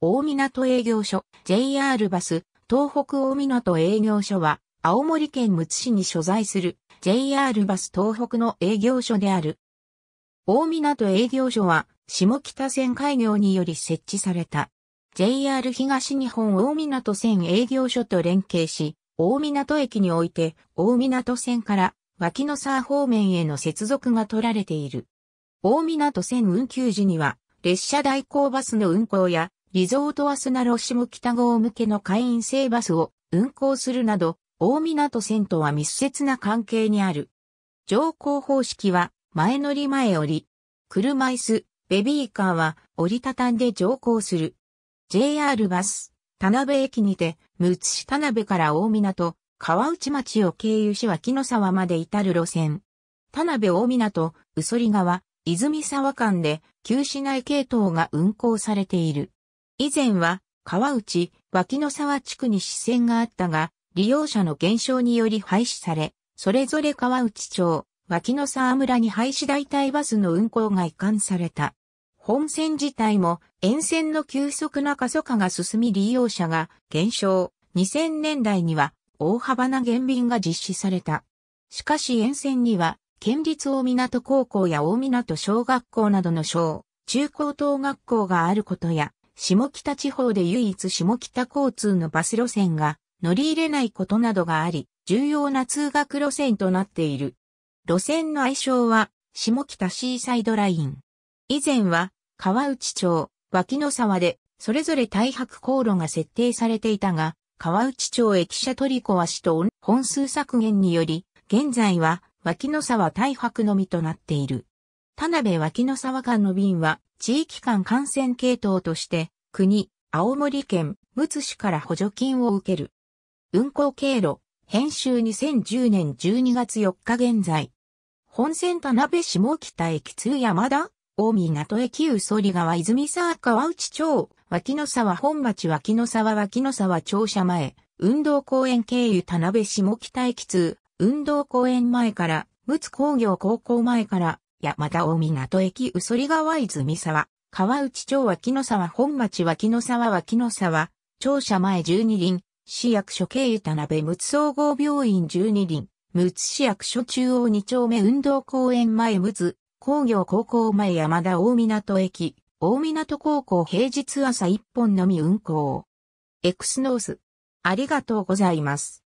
大港営業所、JR バス、東北大港営業所は、青森県むつ市に所在する JR バス東北の営業所である。大港営業所は、下北線開業により設置された。JR 東日本大港線営業所と連携し、大港駅において、大港線から脇の沢方面への接続が取られている。大港線運休時には、列車代行バスの運行や、リゾートアスナロシム北郷向けの会員制バスを運行するなど、大港線とは密接な関係にある。乗降方式は、前乗り前降り、車椅子、ベビーカーは折りたたんで乗降する。JR バス、田辺駅にて、むつし田辺から大港、川内町を経由し脇の沢まで至る路線。田辺大港、うそり川、泉沢間で、旧市内系統が運行されている。以前は川内、脇の沢地区に支線があったが、利用者の減少により廃止され、それぞれ川内町、脇の沢村に廃止代替バスの運行が移管された。本線自体も沿線の急速な過疎化が進み利用者が減少。2000年代には大幅な減便が実施された。しかし沿線には県立大港高校や大港小学校などの小、中高等学校があることや、下北地方で唯一下北交通のバス路線が乗り入れないことなどがあり、重要な通学路線となっている。路線の愛称は、下北シーサイドライン。以前は、川内町、脇野沢で、それぞれ大白航路が設定されていたが、川内町駅舎取り壊しと本数削減により、現在は、脇野沢大白のみとなっている。田辺脇野沢間の便は、地域間感染系統として、国、青森県、むつ市から補助金を受ける。運行経路、編集2010年12月4日現在。本線田辺市下北駅通山田、大港駅有総理川泉沢川内町、脇野沢本町脇野沢脇野沢庁舎前、運動公園経由田辺市下北駅通、運動公園前から、むつ工業高校前から、山田大港駅うそり川泉沢、川内町脇野沢本町脇野沢脇野沢、庁舎前12輪、市役所経由田辺陸津総合病院12輪、陸津市役所中央2丁目運動公園前陸津、工業高校前山田大港駅、大港高校平日朝1本のみ運行。エクスノース。ありがとうございます。